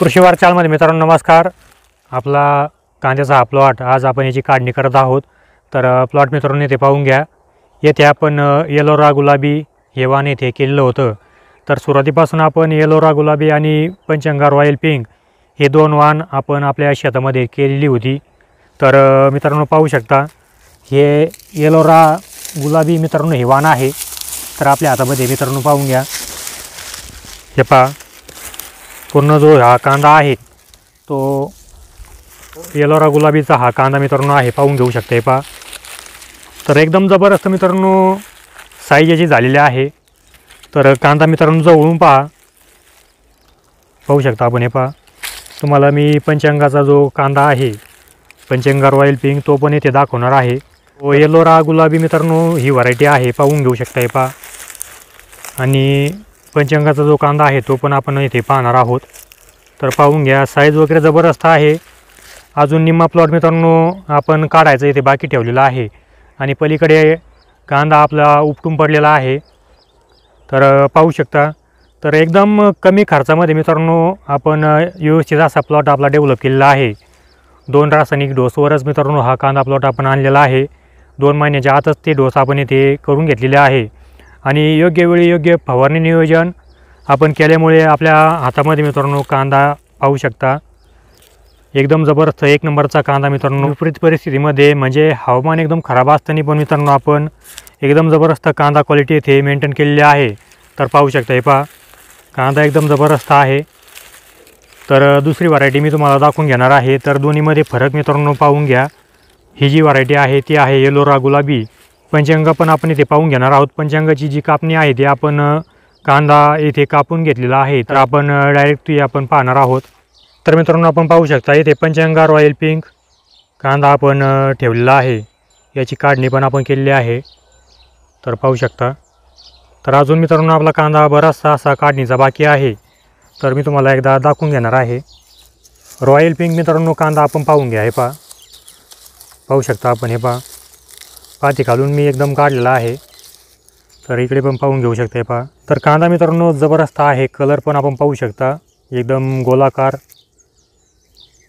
कृषी चालमध्ये मित्रांनो नमस्कार आपला कांद्याचा हा प्लॉट आज आपण याची काढणी करत आहोत तर प्लॉट मित्रांनो येथे पाहून घ्या येथे आपण येलोरा गुलाबी हे वाण येथे केलेलं होतं तर सुरुवातीपासून आपण येलोरा गुलाबी आणि पंचंगा रॉयल पिंक हे दोन वाण आपण आपल्या शेतामध्ये केलेली होती तर मित्रांनो पाहू शकता हे येलोरा गुलाबी मित्रांनो हे वाण आहे तर आपल्या हातामध्ये मित्रांनो पाहून घ्या हे पा पूर्ण जो हा कांदा आहे तो येलोरा गुलाबीचा हा कांदा मित्रांनो आहे पाहून घेऊ शकते पा तर एकदम जबरदस्त मित्रांनो साईज याची झालेली आहे तर कांदा मित्रांनो जवळून पहा पाहू शकता आपण हे पहा तुम्हाला मी पंचंगाचा जो कांदा आहे पंचंगा रॉयल पिंक तो पण इथे दाखवणार आहे व येलोरा गुलाबी मित्रांनो ही व्हरायटी आहे पाहून घेऊ शकता हे पहा आणि पंचांगाचा जो कांदा आहे तो पण आपण इथे पाहणार आहोत तर पाहून घ्या साईज वगैरे जबरदस्त आहे अजून निम्मा प्लॉट मित्रांनो आपण काढायचं इथे बाकी ठेवलेलं आहे आणि पलीकडे कांदा आपला उपटून पडलेला आहे तर पाहू शकता तर एकदम कमी खर्चामध्ये मित्रांनो आपण व्यवस्थित असा प्लॉट आपला डेव्हलप केलेला आहे दोन रासायनिक डोसवरच मित्रांनो हा कांदा प्लॉट आपण आणलेला आहे दोन महिन्याच्या आतच ते डोस आपण इथे करून घेतलेले आहे आणि योग्य वेळी योग्य फवारणी नियोजन आपण केल्यामुळे आपल्या हातामध्ये मित्रांनो कांदा पाहू शकता एकदम जबरदस्त एक नंबरचा कांदा मित्रांनो विपरीत परिस्थितीमध्ये म्हणजे हवामान एकदम खराब असताना पण मित्रांनो आपण एकदम जबरदस्त कांदा क्वालिटी येथे मेंटेन केलेली आहे तर पाहू शकता हे पहा कांदा एकदम जबरदस्त आहे तर दुसरी व्हरायटी मी तुम्हाला दाखवून घेणार आहे तर दोन्हीमध्ये फरक मित्रांनो पाहून घ्या ही जी व्हरायटी आहे ती आहे येलोरा गुलाबी पंचांग पण आपण इथे पाहून घेणार आहोत पंचांगाची जी कापणी आहे ती आपण कांदा येथे कापून घेतलेला आहे तर हो. आपण डायरेक्ट आपण पाहणार आहोत तर मित्रांनो आपण पाहू शकता येथे पंचांगा रॉयल पिंक कांदा आपण ठेवलेला आहे याची काढणी पण आपण केलेली आहे तर पाहू शकता तर अजून मित्रांनो आपला कांदा बराचसा असा काढणीचा बाकी आहे तर मी तुम्हाला एकदा दाखवून घेणार आहे रॉयल पिंक मित्रांनो कांदा आपण पाहून घ्या हे पा पाहू शकता आपण हे पा पाती घालून मी एकदम काढलेला आहे तर इकडे पण पाहून घेऊ शकते पहा तर कांदा मित्रांनो जबरदस्त आहे कलर पण आपण पाहू शकता एकदम गोलाकार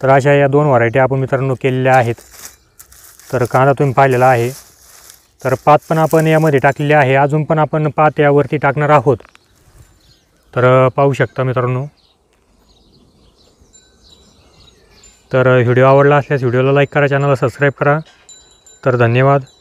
तर अशा या दोन व्हरायटी आपण मित्रांनो केलेल्या आहेत तर कांदा तुम्ही पाहिलेला आहे तर पात पण आपण यामध्ये टाकलेले आहे अजून पण आपण पात यावरती टाकणार आहोत तर पाहू शकता मित्रांनो तर व्हिडिओ आवडला असल्यास व्हिडिओला लाईक करा चॅनलला सबस्क्राईब करा तर धन्यवाद